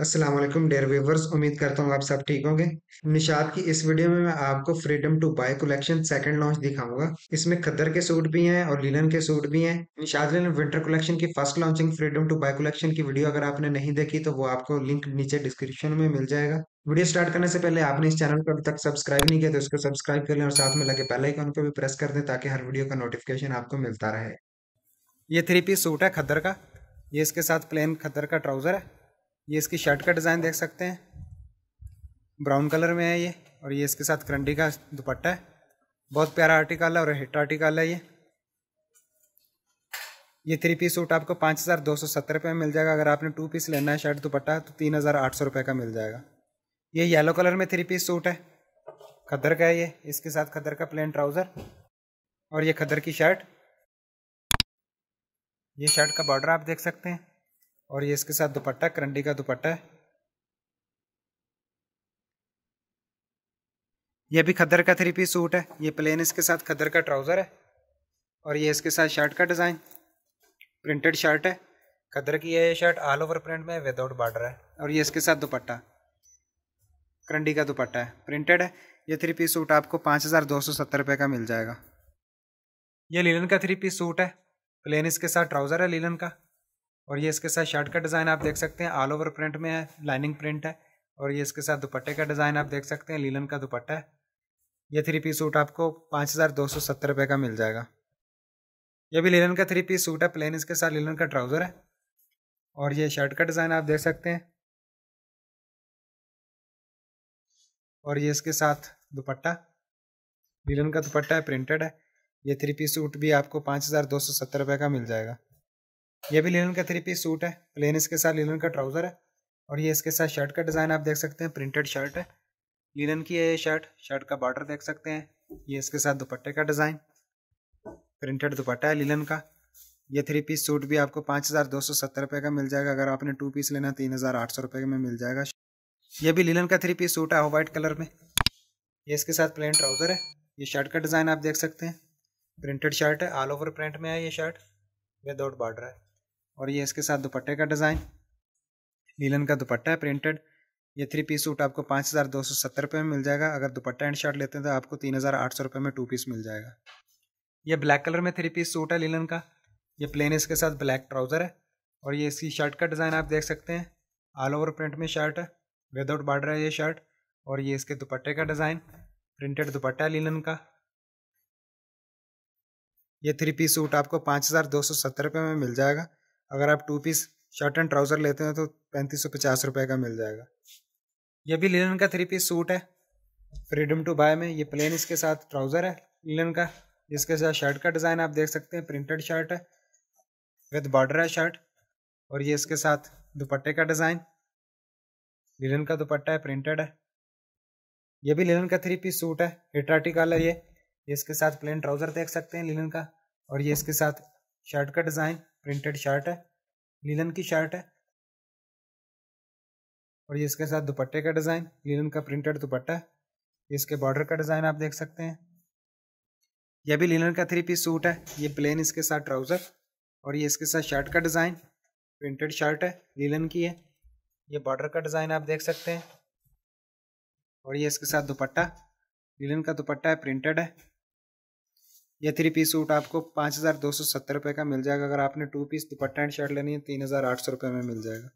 अस्सलाम वालेकुम dare viewers उम्मीद करता हूँ आप सब ठीक होंगे निशाद की इस वीडियो में मैं आपको freedom to buy collection second launch दिखाऊंगा इसमें खद्दर के सूट भी हैं और लिनन के सूट भी हैं निशाद लीलन विंटर कलेक्शन की first launching freedom to buy collection की वीडियो अगर आपने नहीं देखी तो वो आपको लिंक नीचे डिस्क्रिप्शन में मिल जाएगा वीडियो स्टार्ट करने से पहले आपने इस चैनल को अभी तक सब्सक्राइब नहीं किया तो उसको सब्सक्राइब कर लें और साथ में लगे बेल आइकन को भी प्रेस कर दें ताकि हर वीडियो का नोटिफिकेशन आपको मिलता रहे ये थ्री पीस सूट है खद्दर का ये इसके साथ प्लेन खद्दर का ट्राउजर है ये इसकी शर्ट का डिज़ाइन देख सकते हैं ब्राउन कलर में है ये और ये इसके साथ करंडी का दुपट्टा है बहुत प्यारा आर्टिकल है और हिट आर्टिकल है ये ये थ्री पीस सूट आपको पाँच हज़ार दो सौ सत्तर रुपये में मिल जाएगा अगर आपने टू पीस लेना है शर्ट दुपट्टा तो तीन हज़ार आठ सौ रुपये का मिल जाएगा ये येलो कलर में थ्री पीस सूट है खद्दर का है ये इसके साथ खद्दर का प्लेन ट्राउज़र और ये खद्दर की शर्ट ये शर्ट का बॉर्डर आप देख सकते हैं और ये इसके साथ दुपट्टा करंडी का दुपट्टा है ये भी खदर का थ्री पीस सूट है ये प्लेन इसके साथ खदर का ट्राउज़र है और ये इसके साथ शर्ट का डिज़ाइन प्रिंटेड शर्ट है खदर की है ये शर्ट ऑल ओवर प्रिंट में विदाउट बॉर्डर है और ये इसके साथ दुपट्टा करंडी का दुपट्टा है प्रिंटेड है ये थ्री पीस सूट आपको पाँच हज़ार दो सौ सत्तर रुपये का मिल जाएगा ये लीलन का थ्री पीस सूट है प्लेन इसके साथ ट्राउज़र है लीलन का और ये इसके साथ शर्ट का डिज़ाइन आप देख सकते हैं ऑल ओवर प्रिंट में है लाइनिंग प्रिंट है और ये इसके साथ दुपट्टे का डिज़ाइन आप देख सकते हैं लीलन का दुपट्टा है ये थ्री पीस सूट आपको पाँच हज़ार दो सौ सत्तर रुपये का मिल जाएगा ये भी लीलन का थ्री पीस सूट है प्लेन इसके साथ लीलन का ट्राउज़र है और ये शर्ट का डिज़ाइन आप देख सकते हैं और ये इसके साथ दुपट्टा लीलन का दुपट्टा है प्रिंटेड है ये थ्री पीस सूट भी आपको पाँच हज़ार दो सौ सत्तर रुपये का मिल जाएगा ये भी लेलन का थ्री पीस सूट है प्लेन इसके साथ लेलन का ट्राउज़र है और ये इसके साथ शर्ट का डिज़ाइन आप देख सकते हैं प्रिंटेड शर्ट है लिनन की है ये शर्ट शर्ट का बॉर्डर देख सकते हैं ये इसके साथ दुपट्टे का डिज़ाइन प्रिंटेड दुपट्टा है लिनन का ये थ्री पीस सूट भी आपको पाँच हज़ार दो सौ सत्तर रुपये का मिल जाएगा अगर आपने टू पीस लेना तीन हज़ार आठ सौ रुपये में मिल जाएगा ये भी लिनन का थ्री पीस सूट है वाइट कलर में ये इसके साथ प्लेन ट्राउज़र है ये शर्ट का डिज़ाइन आप देख सकते हैं प्रिंटेड शर्ट है ऑल ओवर प्रिंट में है ये शर्ट विदाउट बॉर्डर है और ये इसके साथ दुपट्टे का डिज़ाइन लीलन का दुपट्टा है प्रिंटेड ये थ्री पीस सूट आपको पाँच हज़ार दो सौ सत्तर रुपये में मिल जाएगा अगर दुपट्टा एंड शर्ट लेते हैं तो आपको तीन हज़ार आठ सौ रुपये में टू पीस मिल जाएगा ये ब्लैक कलर में थ्री पीस सूट है लीलन का ये प्लेन इसके साथ ब्लैक ट्राउज़र है और ये इसकी शर्ट का डिज़ाइन आप देख सकते हैं ऑल ओवर प्रिंट में शर्ट है विदाउट बॉर्डर है ये शर्ट और ये इसके दुपट्टे का डिज़ाइन प्रिंटेड दुपट्टा है लीलन का ये थ्री पीस सूट आपको पाँच हज़ार दो सौ सत्तर रुपये में मिल जाएगा अगर आप two piece shirt and trouser लेते हैं तो पैंतीस सौ पचास रुपये का मिल जाएगा यह भी लिनन का थ्री पीस सूट है फ्रीडम टू बाय में ये प्लेन इसके साथ ट्राउज़र है लिनन का इसके साथ शर्ट का डिज़ाइन आप देख सकते हैं प्रिंटेड शर्ट है विद बॉर्डर है शर्ट और ये इसके साथ दुपट्टे का डिज़ाइन लिनन का दुपट्टा है प्रिंटेड है ये भी लिनन का थ्री पीस सूट है हिटराटी कलर ये ये इसके साथ प्लेन ट्राउज़र देख सकते हैं लिनन का और ये इसके साथ शर्ट का डिज़ाइन प्रिंटेड शर्ट है लीलन की शर्ट है और ये इसके साथ दुपट्टे का डिज़ाइन लीलन का प्रिंटेड दुपट्टा है इसके बॉर्डर का डिज़ाइन आप देख सकते हैं यह भी लीलन का थ्री पीस सूट है ये प्लेन इसके साथ ट्राउज़र और ये इसके साथ शर्ट का डिज़ाइन प्रिंटेड शर्ट है लीलन की है ये बॉर्डर का डिज़ाइन आप देख सकते हैं और ये इसके साथ दुपट्टा लीलन का दुपट्टा है प्रिंटेड है ये थ्री पीस सूट आपको पाँच हज़ार दो सौ सत्तर रुपये का मिल जाएगा अगर आपने टू पीस दुपट्टा एंड शर्ट लेनी है तीन हज़ार आठ सौ रुपये में मिल जाएगा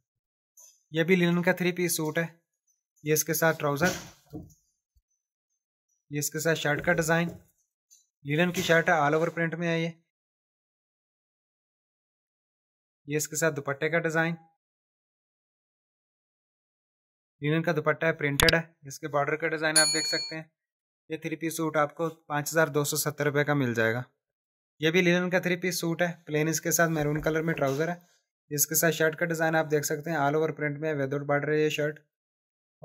ये भी लिनन का थ्री पीस सूट है ये इसके साथ ट्राउज़र ये इसके साथ शर्ट का डिज़ाइन लिनन की शर्ट है ऑल ओवर प्रिंट में है ये ये इसके साथ दुपट्टे का डिज़ाइन लिनन का दुपट्टा है प्रिंटेड है इसके बॉर्डर का डिज़ाइन आप देख सकते हैं ये थ्री पीस सूट आपको पाँच हज़ार दो सौ सत्तर रुपये का मिल जाएगा ये भी लिनन का थ्री पीस सूट है प्लेन इसके साथ मैरून कलर में ट्राउज़र है इसके साथ शर्ट का डिज़ाइन आप देख सकते हैं ऑल ओवर प्रिंट में वेदर बॉर्डर है ये शर्ट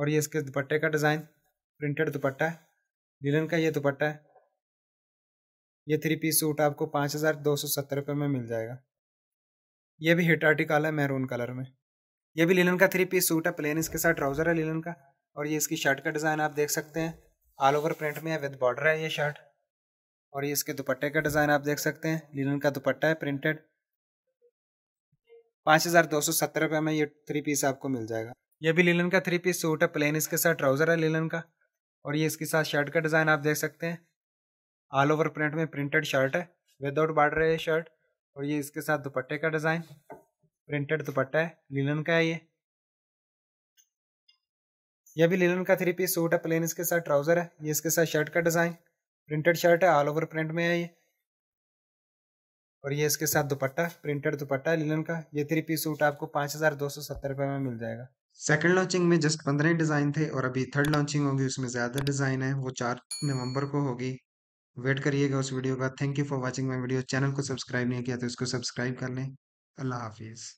और ये इसके दुपट्टे का डिज़ाइन प्रिंटेड दुपट्टा है लिनन का ये दुपट्टा है ये थ्री पीस सूट आपको पाँच हज़ार दो सौ सत्तर रुपये में मिल जाएगा ये भी हिट आर्टिकल है मैरून कलर में ये भी लिनन का थ्री पीस सूट है प्लेन इसके साथ ट्राउज़र है लिनन का और ये इसकी शर्ट का डिज़ाइन आप देख सकते हैं ऑल ओवर प्रिंट में है विद बॉर्डर है ये शर्ट और ये इसके दुपट्टे का डिज़ाइन आप देख सकते हैं लिनन का दुपट्टा है प्रिंटेड पाँच हज़ार दो सौ सत्तर रुपये में ये थ्री पीस आपको मिल जाएगा ये भी लिनन का थ्री पीस सूट है प्लेन इसके साथ ट्राउज़र है लिनन का और ये इसके साथ शर्ट का डिज़ाइन आप देख सकते हैं ऑल ओवर प्रिंट में प्रिंटेड शर्ट है विदाउट बॉर्डर है ये शर्ट और ये इसके साथ दुपट्टे का डिज़ाइन प्रिंटेड दुपट्टा है लिनन का है ये यह भी लिलन का थ्री पीस सूट है प्लेन इसके साथ ट्राउजर है ये इसके साथ शर्ट का डिजाइन प्रिंटेड शर्ट है ऑल ओवर प्रिंट में है ये और ये इसके साथ दुपट्टा प्रिंटेड दुपट्टा है लिलन का ये थ्री पीस सूट आपको पांच हजार दो सौ सत्तर रुपये में मिल जाएगा सेकंड लॉन्चिंग में जस्ट पंद्रह डिज़ाइन थे और अभी थर्ड लॉन्चिंग होगी उसमें ज़्यादा डिज़ाइन है वो चार नवंबर को होगी वेट करिएगा उस वीडियो का thank you for watching my video channel को सब्सक्राइब नहीं किया तो इसको सब्सक्राइब कर लें अल्लाह हाफिज़